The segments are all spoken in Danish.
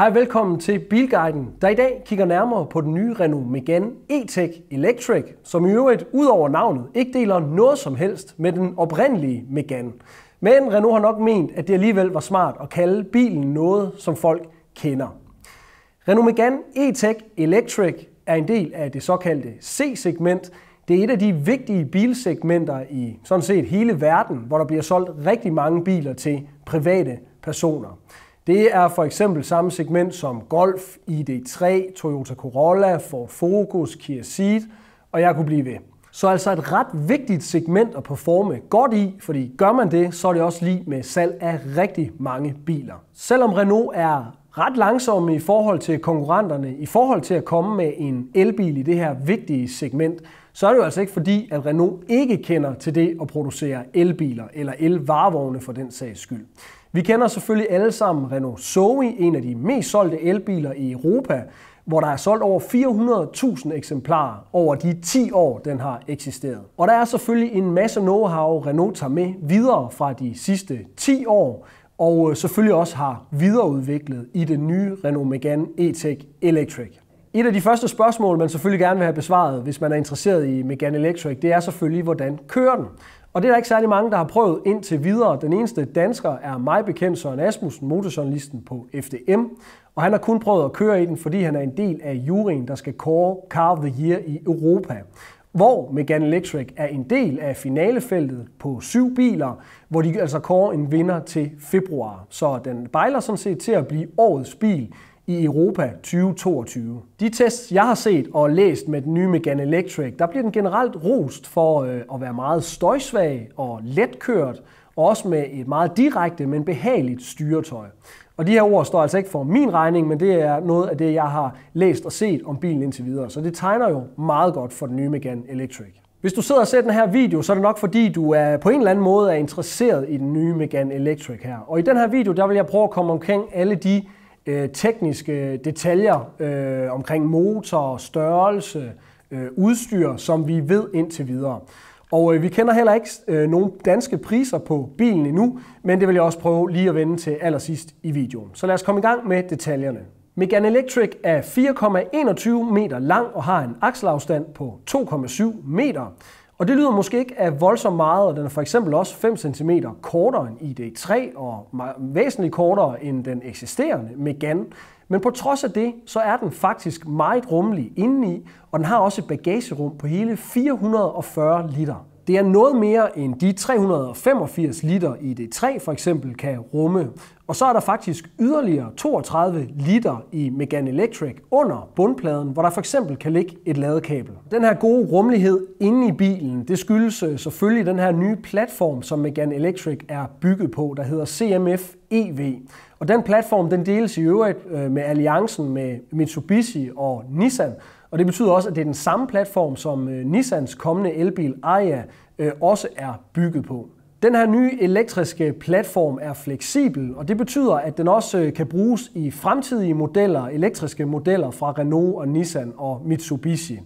Hej og velkommen til Bilguiden, der i dag kigger nærmere på den nye Renault Megane E-Tech Electric, som i øvrigt ud over navnet ikke deler noget som helst med den oprindelige Megane. Men Renault har nok ment, at det alligevel var smart at kalde bilen noget, som folk kender. Renault Megane E-Tech Electric er en del af det såkaldte C-segment. Det er et af de vigtige bilsegmenter i sådan set hele verden, hvor der bliver solgt rigtig mange biler til private personer. Det er for eksempel samme segment som Golf, ID3, Toyota Corolla, Ford Focus, Kia Ceed, og jeg kunne blive ved. Så altså et ret vigtigt segment at performe godt i, fordi gør man det, så er det også lige med salg af rigtig mange biler. Selvom Renault er ret langsomme i forhold til konkurrenterne, i forhold til at komme med en elbil i det her vigtige segment, så er det jo altså ikke fordi, at Renault ikke kender til det at producere elbiler eller elvarevogne for den sags skyld. Vi kender selvfølgelig alle sammen Renault Zoe, en af de mest solgte elbiler i Europa, hvor der er solgt over 400.000 eksemplarer over de 10 år, den har eksisteret. Og der er selvfølgelig en masse know-how, Renault tager med videre fra de sidste 10 år, og øh, selvfølgelig også har videreudviklet i den nye Renault Megane E-Tech Electric. Et af de første spørgsmål, man selvfølgelig gerne vil have besvaret, hvis man er interesseret i Megane Electric, det er selvfølgelig, hvordan kører den? Og det er der ikke særlig mange, der har prøvet indtil videre. Den eneste dansker er mig bekendt Søren Asmussen, motorjournalisten på FDM. Og han har kun prøvet at køre i den, fordi han er en del af juryen, der skal kåre Car of the Year i Europa. Hvor Megane Electric er en del af finalefeltet på syv biler, hvor de altså kårer en vinder til februar. Så den bejler sådan set til at blive årets bil i Europa 2022. De tests, jeg har set og læst med den nye Megane Electric, der bliver den generelt rost for øh, at være meget støjsvag og letkørt, og også med et meget direkte, men behageligt styretøj. Og de her ord står altså ikke for min regning, men det er noget af det, jeg har læst og set om bilen indtil videre. Så det tegner jo meget godt for den nye Megane Electric. Hvis du sidder og ser den her video, så er det nok fordi, du er på en eller anden måde er interesseret i den nye Megane Electric her. Og i den her video, der vil jeg prøve at komme omkring alle de Øh, tekniske detaljer øh, omkring motor, størrelse, øh, udstyr, som vi ved indtil videre. Og øh, vi kender heller ikke øh, nogen danske priser på bilen endnu, men det vil jeg også prøve lige at vende til allersidst i videoen. Så lad os komme i gang med detaljerne. Megane Electric er 4,21 meter lang og har en akselafstand på 2,7 meter. Og det lyder måske ikke af voldsomt meget, og den er for eksempel også 5 cm kortere end ID3 og væsentligt kortere end den eksisterende Megane. Men på trods af det, så er den faktisk meget rummelig indeni, og den har også et bagagerum på hele 440 liter. Det er noget mere end de 385 liter i d 3 for eksempel kan rumme. Og så er der faktisk yderligere 32 liter i Megane Electric under bundpladen, hvor der for eksempel kan ligge et ladekabel. Den her gode rummelighed inde i bilen, det skyldes øh, selvfølgelig den her nye platform, som Megane Electric er bygget på, der hedder CMF EV. Og den platform den deles i øvrigt øh, med alliancen med Mitsubishi og Nissan, og det betyder også, at det er den samme platform, som øh, Nissans kommende elbil Ariya øh, også er bygget på. Den her nye elektriske platform er fleksibel, og det betyder, at den også øh, kan bruges i fremtidige modeller, elektriske modeller fra Renault og Nissan og Mitsubishi.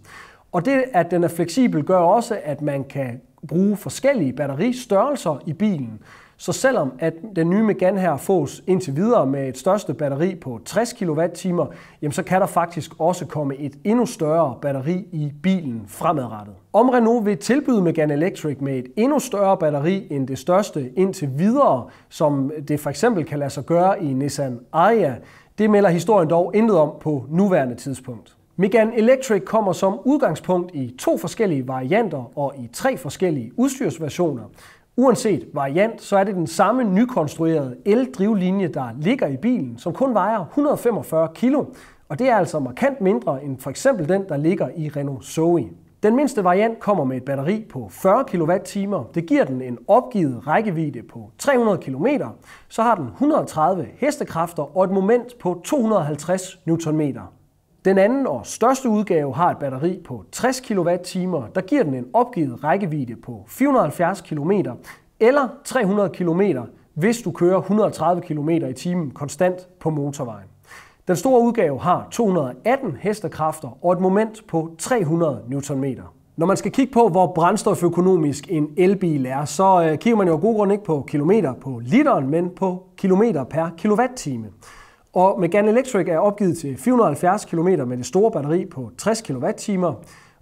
Og det, at den er fleksibel, gør også, at man kan bruge forskellige batteristørrelser i bilen. Så selvom at den nye Megane her fås indtil videre med et største batteri på 60 kWh, jamen så kan der faktisk også komme et endnu større batteri i bilen fremadrettet. Om Renault vil tilbyde Megane Electric med et endnu større batteri end det største indtil videre, som det for eksempel kan lade sig gøre i Nissan Ariya, det melder historien dog intet om på nuværende tidspunkt. Megane Electric kommer som udgangspunkt i to forskellige varianter og i tre forskellige udstyrsversioner. Uanset variant, så er det den samme nykonstruerede el-drivlinje, der ligger i bilen, som kun vejer 145 kg, og det er altså markant mindre end for eksempel den, der ligger i Renault Zoe. Den mindste variant kommer med et batteri på 40 kWh. Det giver den en opgivet rækkevidde på 300 km. Så har den 130 hestekræfter og et moment på 250 Nm. Den anden og største udgave har et batteri på 60 kWh, der giver den en opgivet rækkevidde på 470 km eller 300 km, hvis du kører 130 km i timen konstant på motorvejen. Den store udgave har 218 hestekræfter og et moment på 300 Nm. Når man skal kigge på, hvor brændstoføkonomisk en elbil er, så øh, kigger man jo af god grund ikke på kilometer på literen, men på kilometer per kilowatt-time. Og Megane Electric er opgivet til 470 km med det store batteri på 60 kWh.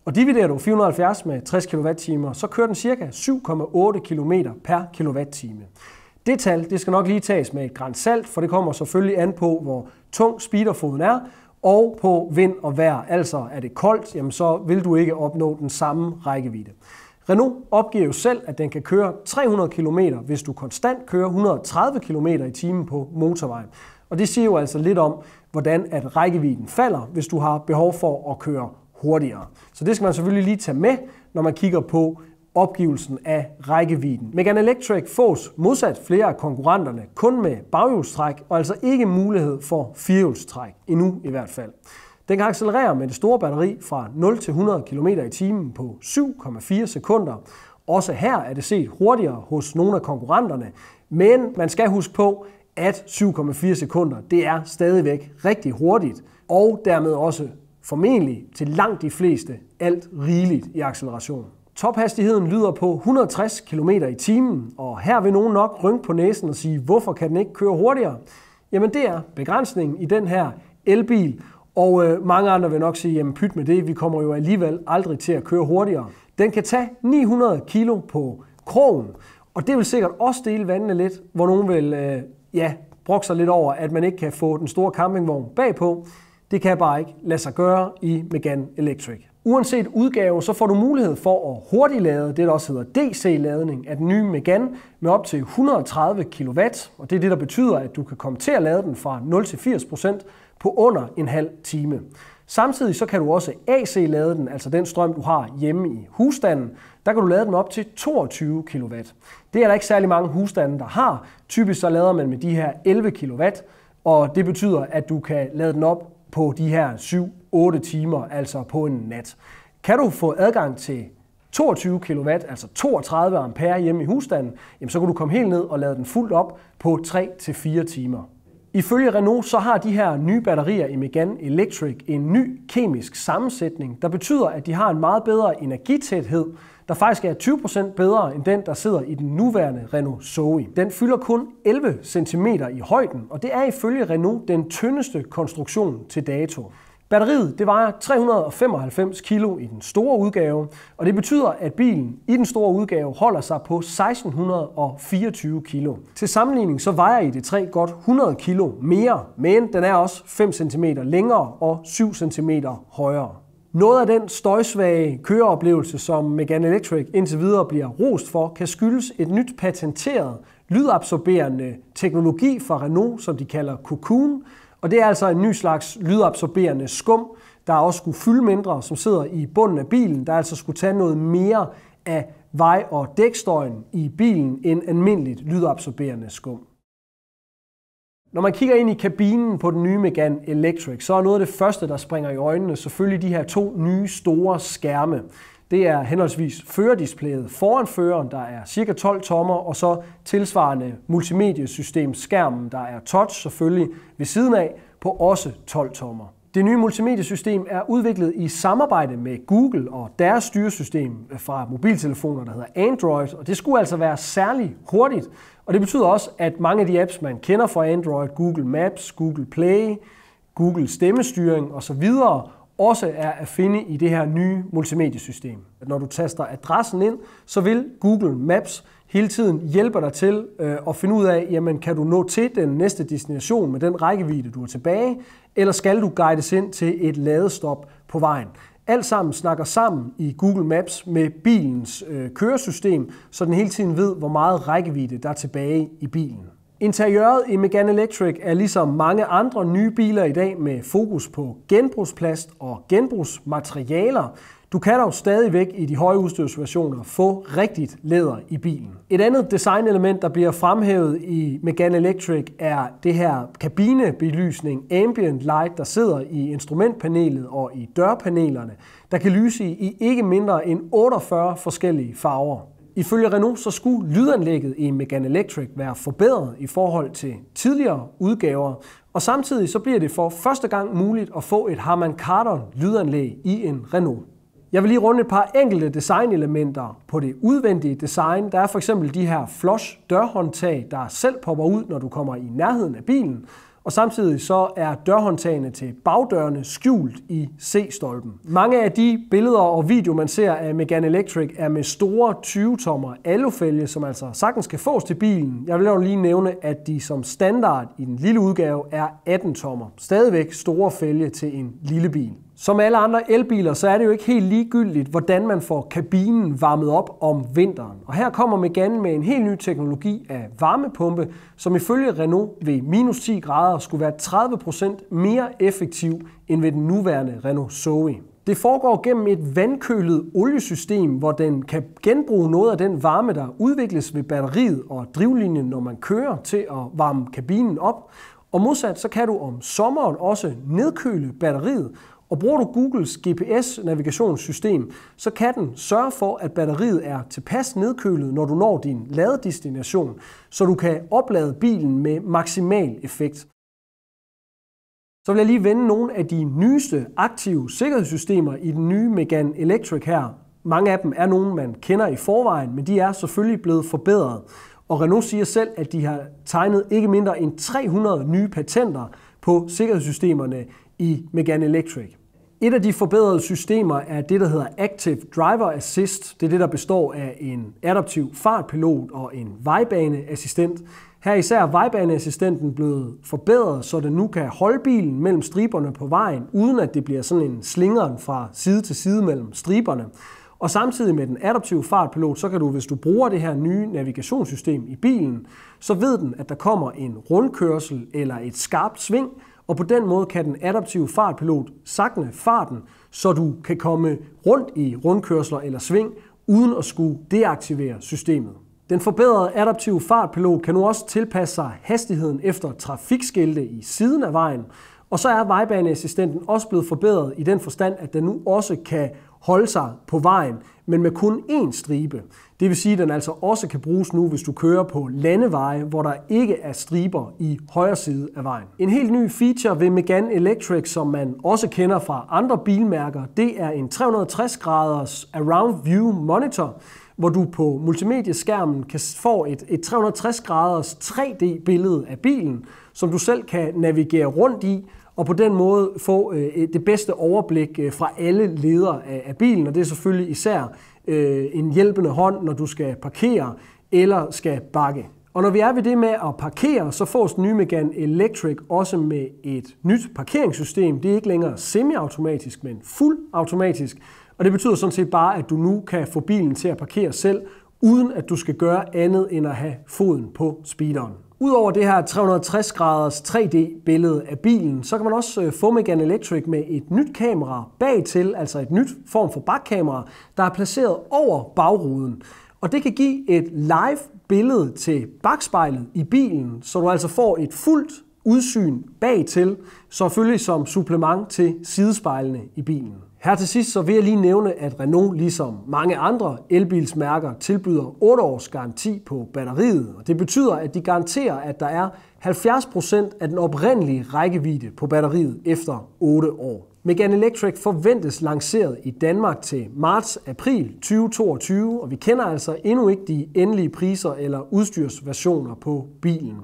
Og dividerer du 470 med 60 kWh, så kører den ca. 7,8 km per kWh. Det tal det skal nok lige tages med et græns salt, for det kommer selvfølgelig an på, hvor tung speederfoden er, og på vind og vejr. Altså er det koldt, jamen så vil du ikke opnå den samme rækkevidde. Renault opgiver jo selv, at den kan køre 300 km, hvis du konstant kører 130 km i timen på motorvejen. Og det siger jo altså lidt om, hvordan at rækkevidden falder, hvis du har behov for at køre hurtigere. Så det skal man selvfølgelig lige tage med, når man kigger på opgivelsen af rækkevidden. Megane Electric fås modsat flere af konkurrenterne kun med baghjulstræk og altså ikke mulighed for firehjulstræk, endnu i hvert fald. Den kan accelerere med det store batteri fra 0 til 100 km i timen på 7,4 sekunder. Også her er det set hurtigere hos nogle af konkurrenterne, men man skal huske på, at 7,4 sekunder, det er stadigvæk rigtig hurtigt, og dermed også formentlig til langt de fleste alt rigeligt i acceleration. Tophastigheden lyder på 160 km i timen, og her vil nogen nok rynke på næsen og sige, hvorfor kan den ikke køre hurtigere? Jamen det er begrænsningen i den her elbil, og øh, mange andre vil nok sige, jamen pyt med det, vi kommer jo alligevel aldrig til at køre hurtigere. Den kan tage 900 kg på krogen, og det vil sikkert også dele vandene lidt, hvor nogen vil øh, ja, brugt sig lidt over, at man ikke kan få den store campingvogn bagpå. Det kan bare ikke lade sig gøre i Megane Electric. Uanset udgave, så får du mulighed for at hurtiglade det, der også hedder DC-ladning af den nye Megane med op til 130 kW, og det er det, der betyder, at du kan komme til at lade den fra 0 til 80 på under en halv time. Samtidig så kan du også AC-lade den, altså den strøm, du har hjemme i husstanden. Der kan du lade den op til 22 kW. Det er der ikke særlig mange husstande, der har. Typisk så lader man med de her 11 kW, og det betyder, at du kan lade den op på de her 7-8 timer, altså på en nat. Kan du få adgang til 22 kW, altså 32 ampere hjemme i husstanden, jamen så kan du komme helt ned og lade den fuldt op på 3-4 timer. Ifølge Renault så har de her nye batterier i Megane Electric en ny kemisk sammensætning, der betyder, at de har en meget bedre energitæthed, der faktisk er 20% bedre end den, der sidder i den nuværende Renault Zoe. Den fylder kun 11 cm i højden, og det er ifølge Renault den tyndeste konstruktion til dato. Batteriet det vejer 395 kg i den store udgave, og det betyder, at bilen i den store udgave holder sig på 1624 kg. Til sammenligning så vejer i det 3 godt 100 kg mere, men den er også 5 cm længere og 7 cm højere. Noget af den støjsvage køreoplevelse, som Megane Electric indtil videre bliver rost for, kan skyldes et nyt patenteret, lydabsorberende teknologi fra Renault, som de kalder Cocoon, og det er altså en ny slags lydabsorberende skum, der også skulle fylde mindre, som sidder i bunden af bilen, der altså skulle tage noget mere af vej- og dækstøjen i bilen end almindeligt lydabsorberende skum. Når man kigger ind i kabinen på den nye Megane Electric, så er noget af det første, der springer i øjnene selvfølgelig de her to nye store skærme det er henholdsvis førerdisplayet foran føreren, der er cirka 12 tommer, og så tilsvarende multimediesystem skærmen, der er touch selvfølgelig ved siden af, på også 12 tommer. Det nye multimediesystem er udviklet i samarbejde med Google og deres styresystem øh, fra mobiltelefoner, der hedder Android, og det skulle altså være særlig hurtigt. Og det betyder også, at mange af de apps, man kender fra Android, Google Maps, Google Play, Google stemmestyring osv., også er at finde i det her nye multimediesystem. At når du taster adressen ind, så vil Google Maps hele tiden hjælpe dig til øh, at finde ud af, jamen kan du nå til den næste destination med den rækkevidde, du er tilbage, eller skal du guides ind til et ladestop på vejen. Alt sammen snakker sammen i Google Maps med bilens øh, køresystem, så den hele tiden ved, hvor meget rækkevidde der er tilbage i bilen. Interiøret i Megane Electric er ligesom mange andre nye biler i dag med fokus på genbrugsplast og genbrugsmaterialer. Du kan dog stadigvæk i de høje udstyrsversioner få rigtigt læder i bilen. Et andet designelement, der bliver fremhævet i Megane Electric, er det her kabinebelysning, ambient light, der sidder i instrumentpanelet og i dørpanelerne, der kan lyse i ikke mindre end 48 forskellige farver. Ifølge Renault så skulle lydanlægget i Megane Electric være forbedret i forhold til tidligere udgaver, og samtidig så bliver det for første gang muligt at få et Harman Kardon lydanlæg i en Renault. Jeg vil lige runde et par enkelte designelementer på det udvendige design. Der er for eksempel de her flush dørhåndtag, der selv popper ud, når du kommer i nærheden af bilen og samtidig så er dørhåndtagene til bagdørene skjult i C-stolpen. Mange af de billeder og video, man ser af Megane Electric, er med store 20-tommer alufælge, som altså sagtens kan fås til bilen. Jeg vil lige nævne, at de som standard i den lille udgave er 18-tommer. Stadigvæk store fælge til en lille bil. Som alle andre elbiler, så er det jo ikke helt ligegyldigt, hvordan man får kabinen varmet op om vinteren. Og her kommer Megane med en helt ny teknologi af varmepumpe, som ifølge Renault ved minus 10 grader skulle være 30% mere effektiv end ved den nuværende Renault Zoe. Det foregår gennem et vandkølet oliesystem, hvor den kan genbruge noget af den varme, der udvikles ved batteriet og drivlinjen, når man kører til at varme kabinen op. Og modsat så kan du om sommeren også nedkøle batteriet, og bruger du Googles GPS-navigationssystem, så kan den sørge for, at batteriet er tilpas nedkølet, når du når din ladedestination, så du kan oplade bilen med maksimal effekt. Så vil jeg lige vende nogle af de nyeste aktive sikkerhedssystemer i den nye Megane Electric her. Mange af dem er nogle, man kender i forvejen, men de er selvfølgelig blevet forbedret. Og Renault siger selv, at de har tegnet ikke mindre end 300 nye patenter på sikkerhedssystemerne i Megane Electric. Et af de forbedrede systemer er det, der hedder Active Driver Assist. Det er det, der består af en adaptiv fartpilot og en vejbaneassistent. Her er især vejbaneassistenten blevet forbedret, så den nu kan holde bilen mellem striberne på vejen, uden at det bliver sådan en slingeren fra side til side mellem striberne. Og samtidig med den adaptive fartpilot, så kan du, hvis du bruger det her nye navigationssystem i bilen, så ved den, at der kommer en rundkørsel eller et skarpt sving, og på den måde kan den adaptive fartpilot sakne farten, så du kan komme rundt i rundkørsler eller sving, uden at skulle deaktivere systemet. Den forbedrede adaptive fartpilot kan nu også tilpasse sig hastigheden efter trafikskilte i siden af vejen, og så er vejbaneassistenten også blevet forbedret i den forstand, at den nu også kan holde sig på vejen men med kun én stribe. Det vil sige, at den altså også kan bruges nu, hvis du kører på landeveje, hvor der ikke er striber i højre side af vejen. En helt ny feature ved Megane Electric, som man også kender fra andre bilmærker, det er en 360-graders Around View Monitor, hvor du på multimedieskærmen kan få et, et 360-graders 3D-billede af bilen, som du selv kan navigere rundt i, og på den måde få øh, det bedste overblik øh, fra alle ledere af, bilen, og det er selvfølgelig især øh, en hjælpende hånd, når du skal parkere eller skal bakke. Og når vi er ved det med at parkere, så får den nye Megane Electric også med et nyt parkeringssystem. Det er ikke længere semiautomatisk, men fuldautomatisk. Og det betyder sådan set bare, at du nu kan få bilen til at parkere selv, uden at du skal gøre andet end at have foden på speederen. Udover det her 360 graders 3D billede af bilen, så kan man også øh, få Megan Electric med et nyt kamera bagtil, altså et nyt form for bakkamera, der er placeret over bagruden. Og det kan give et live billede til bagspejlet i bilen, så du altså får et fuldt udsyn bagtil, selvfølgelig som supplement til sidespejlene i bilen. Her til sidst så vil jeg lige nævne, at Renault ligesom mange andre elbilsmærker tilbyder 8 års garanti på batteriet. Og det betyder, at de garanterer, at der er 70% af den oprindelige rækkevidde på batteriet efter 8 år. Megane Electric forventes lanceret i Danmark til marts-april 2022, og vi kender altså endnu ikke de endelige priser eller udstyrsversioner på bilen.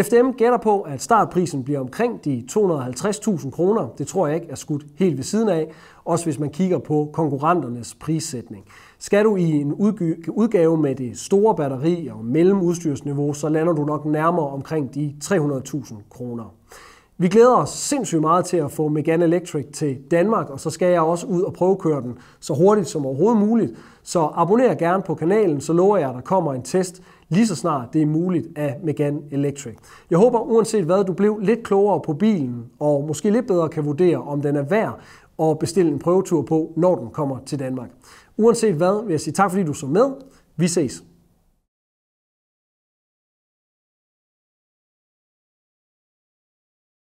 FDM gætter på, at startprisen bliver omkring de 250.000 kroner. Det tror jeg ikke er skudt helt ved siden af, også hvis man kigger på konkurrenternes prissætning. Skal du i en udgave med det store batteri og mellemudstyrsniveau, så lander du nok nærmere omkring de 300.000 kroner. Vi glæder os sindssygt meget til at få Megane Electric til Danmark, og så skal jeg også ud og prøvekøre den så hurtigt som overhovedet muligt. Så abonner gerne på kanalen, så lover jeg, at der kommer en test lige så snart det er muligt af Megane Electric. Jeg håber uanset hvad, du blev lidt klogere på bilen, og måske lidt bedre kan vurdere, om den er værd at bestille en prøvetur på, når den kommer til Danmark. Uanset hvad, vil jeg sige tak, fordi du så med. Vi ses.